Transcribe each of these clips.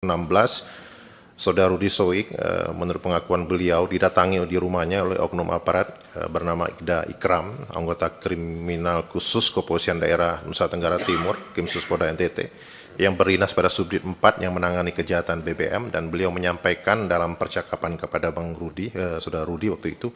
16 Saudara Rudi Soik eh, menurut pengakuan beliau didatangi di rumahnya oleh oknum aparat eh, bernama Ida Ikram anggota kriminal khusus Kepolisian Daerah Nusa Tenggara Timur Kimsus Polda NTT yang berinas pada subdit 4 yang menangani kejahatan BBM dan beliau menyampaikan dalam percakapan kepada Bang Rudi eh, Saudara Rudi waktu itu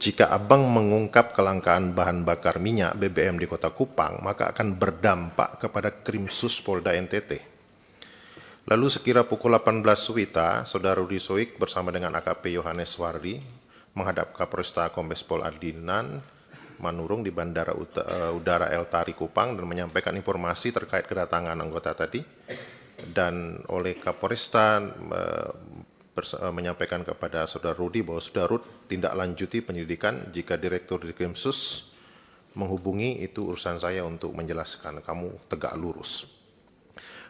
jika Abang mengungkap kelangkaan bahan bakar minyak BBM di Kota Kupang maka akan berdampak kepada Krimsus Polda NTT Lalu sekira pukul 18 Suwita, Saudara Rudi Soik bersama dengan AKP Yohanes Wardi menghadap Kapolresta Kombes Pol Adinan Manurung di Bandara Uta, uh, Udara El Tari Kupang dan menyampaikan informasi terkait kedatangan anggota tadi dan oleh Kapolresta uh, uh, menyampaikan kepada Saudara Rudi bahwa Saudara Rudi tindak lanjuti penyelidikan jika Direktur Sus menghubungi itu urusan saya untuk menjelaskan kamu tegak lurus.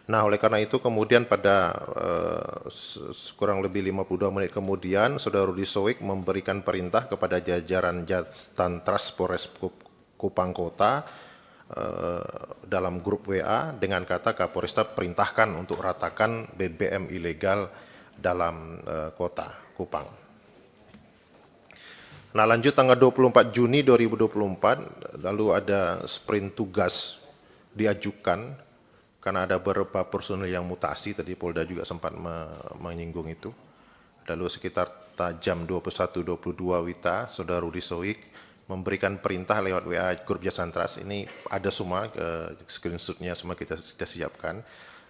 Nah, oleh karena itu kemudian pada uh, kurang lebih 52 menit kemudian Saudara Rudi Soik memberikan perintah kepada jajaran Jatan Polres Kupang Kota uh, dalam grup WA dengan kata Kapolresta perintahkan untuk ratakan BBM ilegal dalam uh, kota Kupang. Nah, lanjut tanggal 24 Juni 2024 lalu ada sprint tugas diajukan karena ada beberapa personil yang mutasi tadi Polda juga sempat me menyinggung itu. Lalu sekitar jam 21.22 Wita, Saudara Rudi Soik memberikan perintah lewat WA Grup Jasantras Ini ada semua eh, screenshotnya semua kita kita siapkan.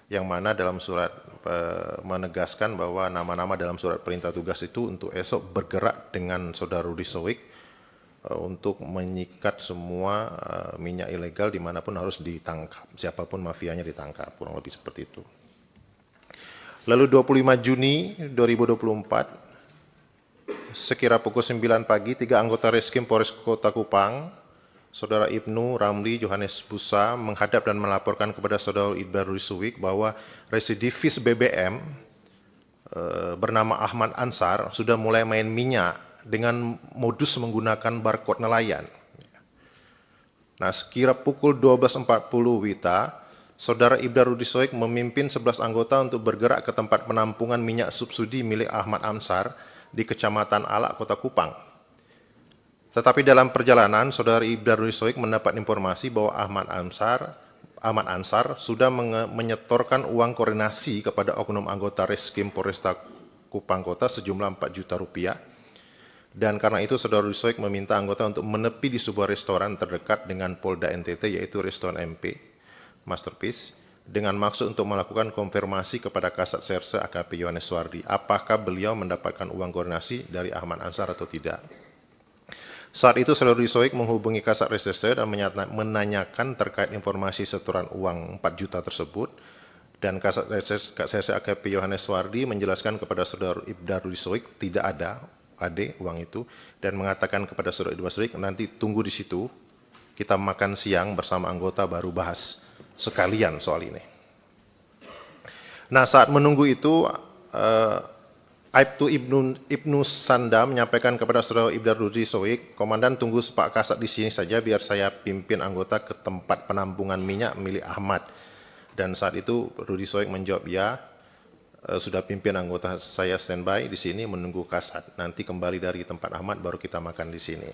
Yang mana dalam surat eh, menegaskan bahwa nama-nama dalam surat perintah tugas itu untuk esok bergerak dengan Saudara Rudi Soik Eh, untuk menyikat semua eh, minyak ilegal dimanapun harus ditangkap. Siapapun mafianya ditangkap, kurang lebih seperti itu. Lalu 25 Juni 2024, sekira pukul 9 pagi, tiga anggota Reskrim Polres Kota Kupang, Saudara Ibnu Ramli Johannes Busa menghadap dan melaporkan kepada Saudara Ibar Rizwik bahwa residivis BBM eh, bernama Ahmad Ansar sudah mulai main minyak dengan modus menggunakan barcode nelayan. Nah, sekira pukul 12.40 Wita, Saudara Ibda Rudi Soek memimpin 11 anggota untuk bergerak ke tempat penampungan minyak subsidi milik Ahmad Amsar di Kecamatan Alak, Kota Kupang. Tetapi dalam perjalanan, Saudara Ibda Rudi Soek mendapat informasi bahwa Ahmad Amsar Ahmad Ansar sudah menyetorkan uang koordinasi kepada oknum anggota Reskrim Polresta Kupang Kota sejumlah 4 juta rupiah dan karena itu Saudara Rusoik meminta anggota untuk menepi di sebuah restoran terdekat dengan Polda NTT yaitu Restoran MP, Masterpiece, dengan maksud untuk melakukan konfirmasi kepada Kasat Serse AKP Yohanes Wardi apakah beliau mendapatkan uang koordinasi dari Ahmad Ansar atau tidak. Saat itu Saudara Rusoik menghubungi Kasat Reserse dan menanyakan terkait informasi setoran uang 4 juta tersebut dan Kasat Reserse AKP Yohanes Wardi menjelaskan kepada Saudara Ibda Rusoik tidak ada ade uang itu dan mengatakan kepada saudara Idul Rik nanti tunggu di situ kita makan siang bersama anggota baru bahas sekalian soal ini. Nah saat menunggu itu uh, eh, Aibtu Ibnu, Ibnu Sanda menyampaikan kepada saudara Ibdar Ruzi Soik, Komandan tunggu Pak Kasat di sini saja biar saya pimpin anggota ke tempat penampungan minyak milik Ahmad. Dan saat itu Rudi Soik menjawab ya, Eh, sudah pimpin anggota saya standby di sini menunggu kasat. Nanti kembali dari tempat Ahmad baru kita makan di sini.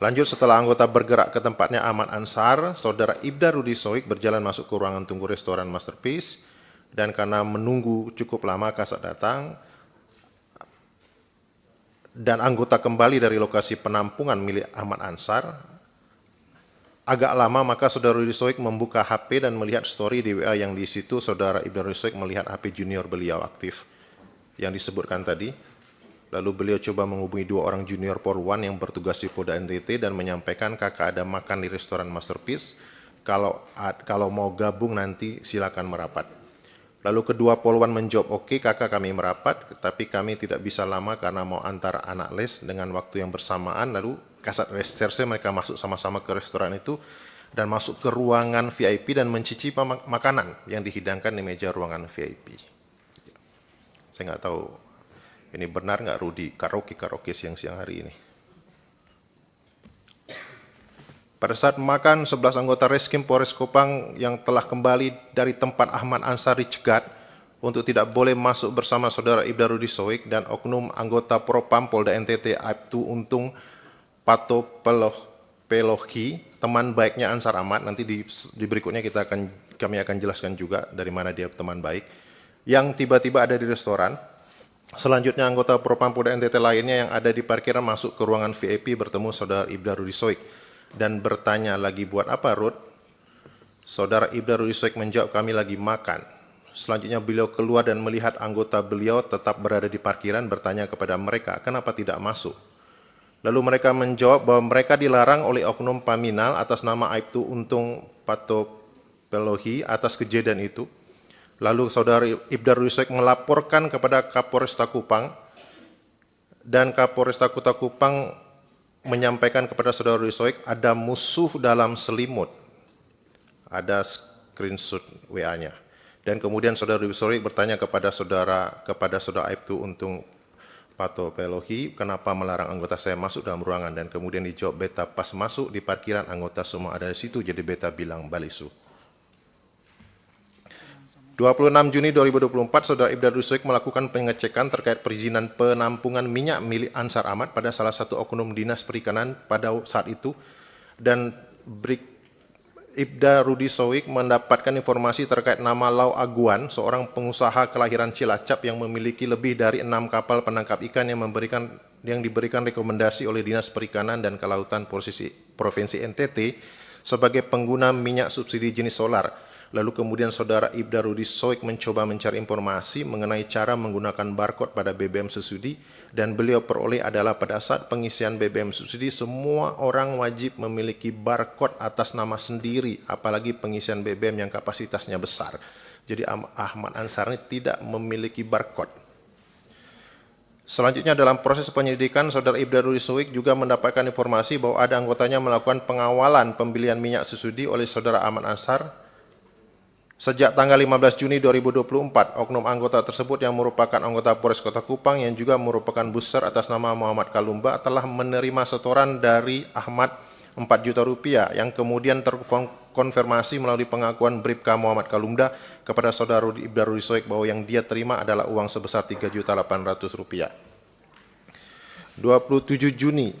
Lanjut setelah anggota bergerak ke tempatnya Ahmad Ansar, saudara Ibda Rudi Soik berjalan masuk ke ruangan tunggu restoran Masterpiece dan karena menunggu cukup lama kasat datang dan anggota kembali dari lokasi penampungan milik Ahmad Ansar, agak lama maka saudara Soik membuka HP dan melihat story di WA yang di situ saudara Ibnu Soik melihat HP junior beliau aktif yang disebutkan tadi. Lalu beliau coba menghubungi dua orang junior One yang bertugas di Polda NTT dan menyampaikan kakak ada makan di restoran Masterpiece. Kalau kalau mau gabung nanti silakan merapat. Lalu kedua Polwan menjawab, oke okay, kakak kami merapat, tapi kami tidak bisa lama karena mau antar anak les dengan waktu yang bersamaan. Lalu kasat reserse mereka masuk sama-sama ke restoran itu dan masuk ke ruangan VIP dan mencicipi makanan yang dihidangkan di meja ruangan VIP. Saya nggak tahu ini benar nggak Rudi karaoke karaoke siang-siang hari ini. Pada saat makan, 11 anggota Reskim Polres Kupang yang telah kembali dari tempat Ahmad Ansari cegat untuk tidak boleh masuk bersama saudara Ibda Rudi Soik dan oknum anggota Propam Polda NTT Aibtu Untung Pato teman baiknya Ansar Ahmad. Nanti di, di berikutnya kita akan kami akan jelaskan juga dari mana dia teman baik. Yang tiba-tiba ada di restoran. Selanjutnya anggota propam polda NTT lainnya yang ada di parkiran masuk ke ruangan VIP bertemu saudara Ibda Rudisoik dan bertanya lagi buat apa Rud? Saudara Ibda Rudisoik menjawab kami lagi makan. Selanjutnya beliau keluar dan melihat anggota beliau tetap berada di parkiran bertanya kepada mereka kenapa tidak masuk. Lalu mereka menjawab bahwa mereka dilarang oleh oknum paminal atas nama Aibtu Untung Patopelohi atas kejadian itu. Lalu saudara Ibdar Rusek melaporkan kepada Kapolresta Kupang dan Kapolresta Kota Kupang menyampaikan kepada saudara Rusek ada musuh dalam selimut. Ada screenshot WA-nya. Dan kemudian saudara Rusek bertanya kepada saudara kepada saudara Aibtu Untung patopatologi kenapa melarang anggota saya masuk dalam ruangan dan kemudian dijawab beta pas masuk di parkiran anggota semua ada di situ jadi beta bilang balisu. 26 Juni 2024, Saudara Ibda Rusuik melakukan pengecekan terkait perizinan penampungan minyak milik Ansar Ahmad pada salah satu oknum dinas perikanan pada saat itu dan break. Ibda Rudi Soik mendapatkan informasi terkait nama Lau Aguan, seorang pengusaha kelahiran Cilacap yang memiliki lebih dari enam kapal penangkap ikan yang memberikan yang diberikan rekomendasi oleh Dinas Perikanan dan Kelautan Provinsi NTT sebagai pengguna minyak subsidi jenis solar. Lalu kemudian saudara Ibda Rudi Soek mencoba mencari informasi mengenai cara menggunakan barcode pada BBM subsidi dan beliau peroleh adalah pada saat pengisian BBM subsidi semua orang wajib memiliki barcode atas nama sendiri apalagi pengisian BBM yang kapasitasnya besar. Jadi Ahmad Ansar ini tidak memiliki barcode. Selanjutnya dalam proses penyelidikan, Saudara Ibnu Suwik juga mendapatkan informasi bahwa ada anggotanya melakukan pengawalan pembelian minyak susudi oleh Saudara Ahmad Ansar Sejak tanggal 15 Juni 2024, oknum anggota tersebut yang merupakan anggota Polres Kota Kupang yang juga merupakan buser atas nama Muhammad Kalumba telah menerima setoran dari Ahmad 4 juta rupiah yang kemudian terkonfirmasi melalui pengakuan Bribka Muhammad Kalumda kepada saudara Rudi Ibrarudi Soek bahwa yang dia terima adalah uang sebesar 3 juta 800 rupiah. 27 Juni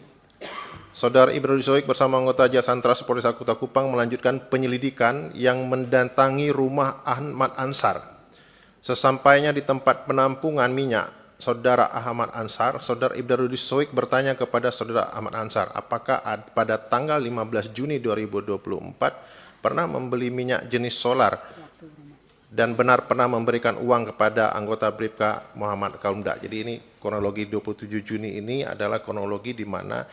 Saudara Ibrahim Soik bersama anggota Jasa Antrasa Polres Kota Kupang melanjutkan penyelidikan yang mendatangi rumah Ahmad Ansar. Sesampainya di tempat penampungan minyak, Saudara Ahmad Ansar, Saudara Ibrahim Soik bertanya kepada Saudara Ahmad Ansar, apakah pada tanggal 15 Juni 2024 pernah membeli minyak jenis solar dan benar pernah memberikan uang kepada anggota BRIPKA Muhammad Kaumda. Jadi ini kronologi 27 Juni ini adalah kronologi di mana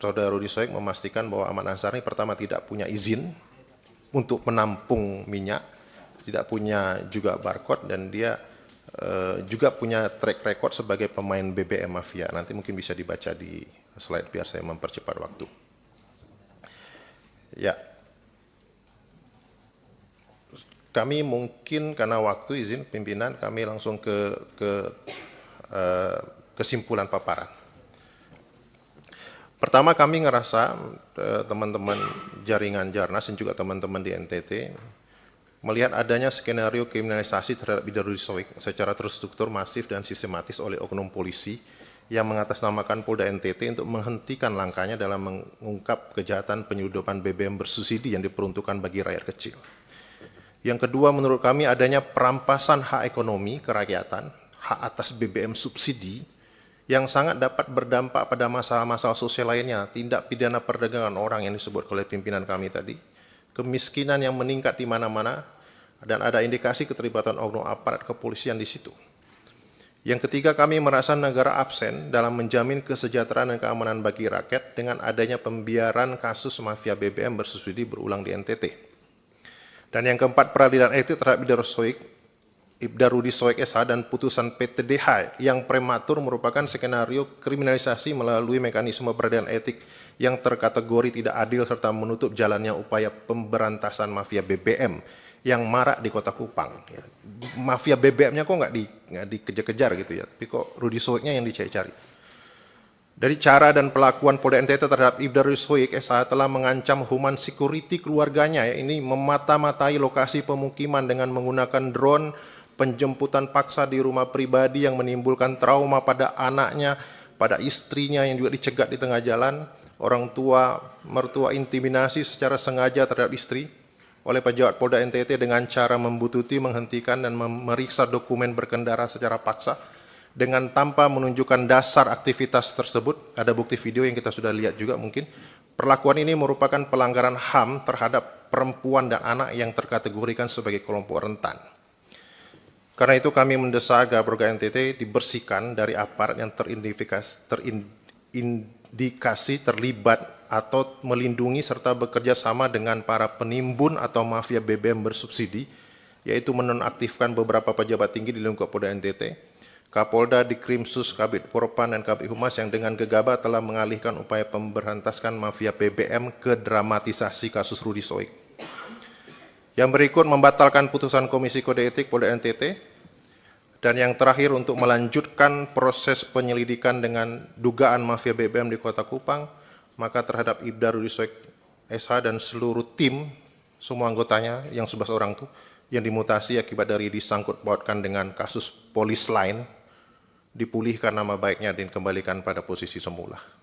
Saudara Rudi Soek memastikan bahwa Ahmad Ansar ini pertama tidak punya izin untuk menampung minyak, tidak punya juga barcode dan dia e, juga punya track record sebagai pemain BBM mafia. Nanti mungkin bisa dibaca di slide biar saya mempercepat waktu. Ya. Kami mungkin karena waktu izin pimpinan kami langsung ke ke eh, kesimpulan paparan. Pertama kami ngerasa e, teman-teman jaringan Jarnas dan juga teman-teman di NTT melihat adanya skenario kriminalisasi terhadap bidang Rizowik secara terstruktur masif dan sistematis oleh oknum polisi yang mengatasnamakan Polda NTT untuk menghentikan langkahnya dalam mengungkap kejahatan penyudupan BBM bersubsidi yang diperuntukkan bagi rakyat kecil. Yang kedua menurut kami adanya perampasan hak ekonomi kerakyatan, hak atas BBM subsidi yang sangat dapat berdampak pada masalah-masalah sosial lainnya, tindak pidana perdagangan orang yang disebut oleh pimpinan kami tadi, kemiskinan yang meningkat di mana-mana, dan ada indikasi keterlibatan oknum aparat kepolisian di situ. Yang ketiga, kami merasa negara absen dalam menjamin kesejahteraan dan keamanan bagi rakyat dengan adanya pembiaran kasus mafia BBM bersubsidi berulang di NTT. Dan yang keempat, peradilan etik terhadap Bidara SOIK Ibda Rudi Soek-SH dan putusan PTDH yang prematur merupakan skenario kriminalisasi melalui mekanisme peradilan etik yang terkategori tidak adil serta menutup jalannya upaya pemberantasan mafia BBM yang marak di kota Kupang. Ya, mafia BBM-nya kok nggak di, dikejar-kejar gitu ya, tapi kok Rudi soek yang dicari-cari. Dari cara dan pelakuan Polda NTT terhadap Ibda Soek SH telah mengancam human security keluarganya ya ini memata-matai lokasi pemukiman dengan menggunakan drone penjemputan paksa di rumah pribadi yang menimbulkan trauma pada anaknya, pada istrinya yang juga dicegat di tengah jalan, orang tua, mertua intimidasi secara sengaja terhadap istri oleh pejabat Polda NTT dengan cara membututi, menghentikan, dan memeriksa dokumen berkendara secara paksa dengan tanpa menunjukkan dasar aktivitas tersebut. Ada bukti video yang kita sudah lihat juga mungkin. Perlakuan ini merupakan pelanggaran HAM terhadap perempuan dan anak yang terkategorikan sebagai kelompok rentan. Karena itu kami mendesak agar program NTT dibersihkan dari aparat yang terindikasi, terindikasi terlibat atau melindungi serta bekerja sama dengan para penimbun atau mafia BBM bersubsidi, yaitu menonaktifkan beberapa pejabat tinggi di lingkup Polda NTT, Kapolda di Krimsus, Kabit Purpan, dan Kabit Humas yang dengan gegabah telah mengalihkan upaya pemberantasan mafia BBM ke dramatisasi kasus Rudi Soik. Yang berikut membatalkan putusan Komisi Kode Etik Polda NTT. Dan yang terakhir untuk melanjutkan proses penyelidikan dengan dugaan mafia BBM di Kota Kupang, maka terhadap Ibda Rudisek SH dan seluruh tim, semua anggotanya yang 11 orang itu, yang dimutasi akibat dari disangkut pautkan dengan kasus polis lain, dipulihkan nama baiknya dan kembalikan pada posisi semula.